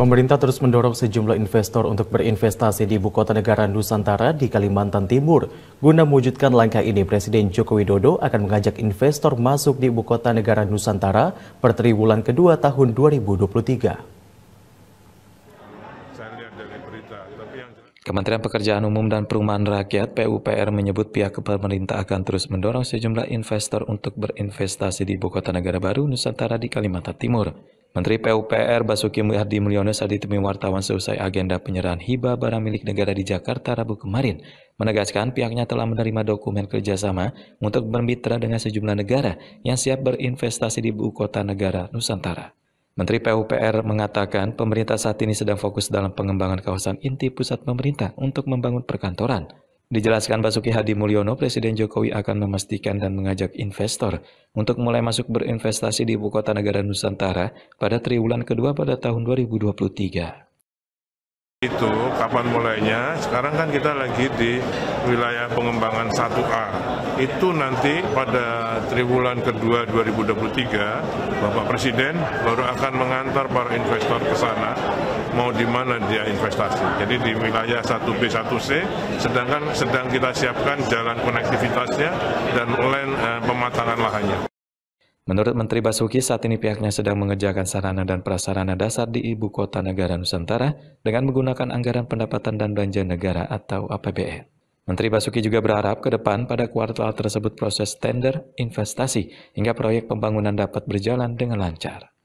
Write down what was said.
Pemerintah terus mendorong sejumlah investor untuk berinvestasi di ibu kota negara Nusantara di Kalimantan Timur. Guna mewujudkan langkah ini, Presiden Joko Widodo akan mengajak investor masuk di ibu kota negara Nusantara per triwulan kedua tahun 2023. Kementerian Pekerjaan Umum dan Perumahan Rakyat (PUPR) menyebut pihak pemerintah akan terus mendorong sejumlah investor untuk berinvestasi di ibu kota negara baru Nusantara di Kalimantan Timur. Menteri PUPR Basuki Muhyiddin Mulyono saat ditemui wartawan seusai agenda penyerahan hibah barang milik negara di Jakarta Rabu kemarin menegaskan pihaknya telah menerima dokumen kerjasama untuk bermitra dengan sejumlah negara yang siap berinvestasi di ibu kota negara Nusantara. Menteri PUPR mengatakan pemerintah saat ini sedang fokus dalam pengembangan kawasan inti pusat pemerintah untuk membangun perkantoran, Dijelaskan Basuki Hadi Mulyono, Presiden Jokowi akan memastikan dan mengajak investor untuk mulai masuk berinvestasi di ibu kota negara Nusantara pada triwulan kedua pada tahun 2023. Itu kapan mulainya? Sekarang kan kita lagi di wilayah pengembangan 1A. Itu nanti pada triwulan kedua 2023, Bapak Presiden baru akan mengantar para investor ke sana mau di mana dia investasi. Jadi di wilayah 1B 1C sedangkan sedang kita siapkan jalan konektivitasnya dan lain eh, pematangan lahannya. Menurut Menteri Basuki, saat ini pihaknya sedang mengerjakan sarana dan prasarana dasar di Ibu Kota Negara Nusantara dengan menggunakan Anggaran Pendapatan dan Belanja Negara atau APBN. Menteri Basuki juga berharap ke depan pada kuartal tersebut proses tender, investasi, hingga proyek pembangunan dapat berjalan dengan lancar.